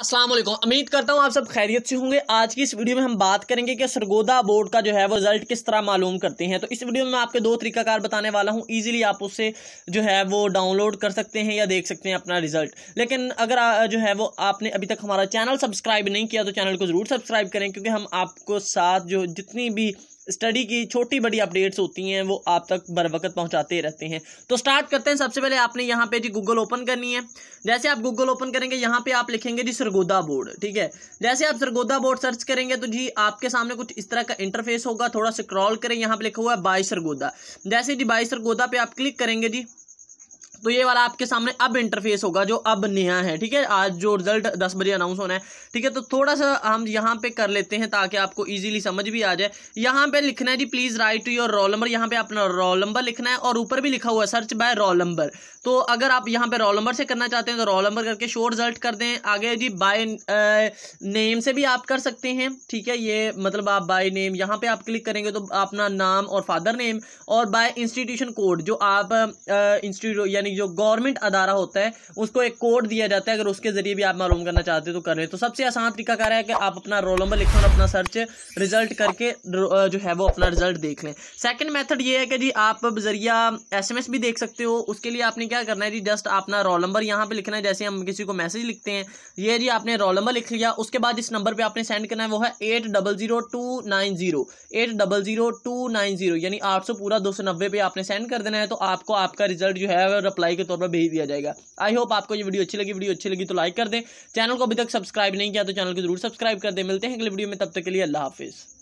असलम उम्मीद करता हूँ आप सब खैरियत से होंगे आज की इस वीडियो में हम बात करेंगे कि सरगोदा बोर्ड का जो है वो रिजल्ट किस तरह मालूम करते हैं तो इस वीडियो में मैं आपके दो तरीकाकार बताने वाला हूँ ईजिली आप उससे जो है वो डाउनलोड कर सकते हैं या देख सकते हैं अपना रिजल्ट लेकिन अगर आ, जो है वो आपने अभी तक हमारा चैनल सब्सक्राइब नहीं किया तो चैनल को ज़रूर सब्सक्राइब करें क्योंकि हम आपको साथ जो जितनी भी स्टडी की छोटी बड़ी अपडेट्स होती हैं वो आप तक बर वक्त पहुँचाते रहते हैं तो स्टार्ट करते हैं सबसे पहले आपने यहाँ पे जी गूगल ओपन करनी है जैसे आप गूगल ओपन करेंगे यहाँ पे आप लिखेंगे जी सरगोदा बोर्ड ठीक है जैसे आप सरगोदा बोर्ड सर्च करेंगे तो जी आपके सामने कुछ इस तरह का इंटरफेस होगा थोड़ा स्क्रॉल करें यहाँ पे लिखा हुआ है बाई सरगोदा जैसे जी बाई सरगोदा पे आप क्लिक करेंगे जी तो ये वाला आपके सामने अब इंटरफेस होगा जो अब नया है ठीक है आज जो रिजल्ट दस बजे अनाउंस होना है ठीक है तो थोड़ा सा हम यहाँ पे कर लेते हैं ताकि आपको इजीली समझ भी आ जाए यहाँ पे लिखना है जी please write to your roll number यहाँ पे अपना रोल नंबर लिखना है और ऊपर भी लिखा हुआ है सर्च बाय रोल नंबर तो अगर आप यहाँ पे रोल नंबर से करना चाहते हैं तो रोल नंबर करके शो रिजल्ट कर दें आगे जी बाय नेम से भी आप कर सकते हैं ठीक है ये मतलब आप बाय नेम यहाँ पे आप क्लिक करेंगे तो अपना नाम और फादर नेम और बाय इंस्टीट्यूशन कोड जो आप इंस्टीट्यूट यानी यानी जो गवर्नमेंट अदारा होता है उसको एक कोड दिया जाता है अगर उसके जरिए भी आप मालूम करना चाहते हैं तो कर रहे हैं तो सबसे आसान तरीका क्या है कि आप अपना रोल नंबर लिखो और अपना सर्च रिजल्ट करके जो है वो अपना रिजल्ट देख लें सेकेंड मैथड ये है कि जी आप जरिया एस भी देख सकते हो उसके लिए आपने क्या करना है जी जस्ट अपना रोल नंबर यहाँ पर लिखना है जैसे हम किसी को मैसेज लिखते हैं ये जी आपने रोल नंबर लिख लिया उसके बाद जिस नंबर पर आपने सेंड करना है वो है eight double zero two nine zero eight double zero two nine zero यानी आठ सौ पूरा दो सौ नब्बे पे आपने सेंड कर देना है तो आपको आपका रिजल्ट जो है सप्लाई के तौर पर भेज दिया जाएगा आई होप आपको ये वीडियो अच्छी लगी वीडियो अच्छी लगी तो लाइक कर दें चैनल को अभी तक सब्सक्राइब नहीं किया तो चैनल को जरूर सब्सक्राइब कर दें मिलते हैं अगले वीडियो में तब तक के लिए अल्लाह हाफिज़